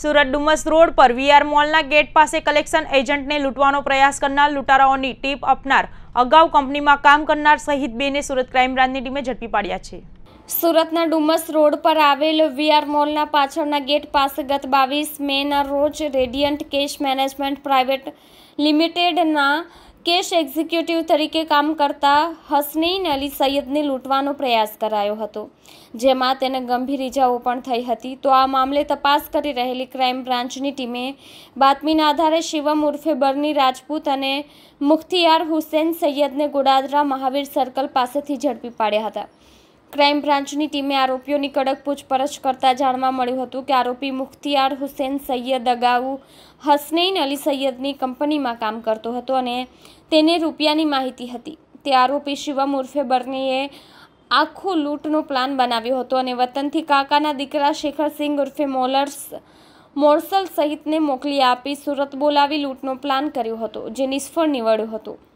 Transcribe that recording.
Surat Dumas road પર VR મોલના gate પાસે કલેક્શન એજન્ટને લૂંટવાનો પ્રયાસ કરનાર લૂંટારાઓની ટીપ આપનાર અગાઉ કંપનીમાં કામ કરનાર સહિત બેને સુરત ક્રાઇમ બ્રાન્ચની ટીમે ઝડપી પાડ્યા છે સુરતના ડુમસ રોડ પર આવેલ વીઆર મોલના પાછળના ગેટ પાસે ગત બાવીસ મેના રોજ રેડિયન્ટ કેશ મેનેજમેન્ટ પ્રાઇવેટ લિમિટેડના કેશ એક્ઝિક્યુટિવ તરીકે કામ કરતા હસનૈન અલી સૈયદને લૂંટવાનો પ્રયાસ કરાયો હતો જેમાં તેને ગંભીર ઇજાઓ પણ થઈ હતી તો આ મામલે તપાસ કરી રહેલી ક્રાઇમ બ્રાન્ચની ટીમે બાતમીના આધારે શિવમ ઉર્ફે બર્ની રાજપૂત અને મુખ્તિયાર હુસેન સૈયદને ગોડાદરા મહાવીર સર્કલ પાસેથી ઝડપી પાડ્યા હતા ક્રાઇમ બ્રાન્ચની ટીમે આરોપીઓની કડક પૂછપરછ કરતા જાણવા મળ્યું હતું કે આરોપી મુખ્તિયાર હુસેન સૈયદ અગાઉ હસનૈન અલી સૈયદની કંપનીમાં કામ કરતો હતો અને તેને રૂપિયાની માહિતી હતી તે આરોપી શિવમ ઉર્ફે બર્નીએ આખો લૂંટનો પ્લાન બનાવ્યો હતો અને વતનથી કાકાના દીકરા શેખરસિંહ ઉર્ફે મોલર્સ મોરસલ સહિતને મોકલી આપી સુરત બોલાવી લૂંટનો પ્લાન કર્યો હતો જે નિષ્ફળ નીવડ્યો હતો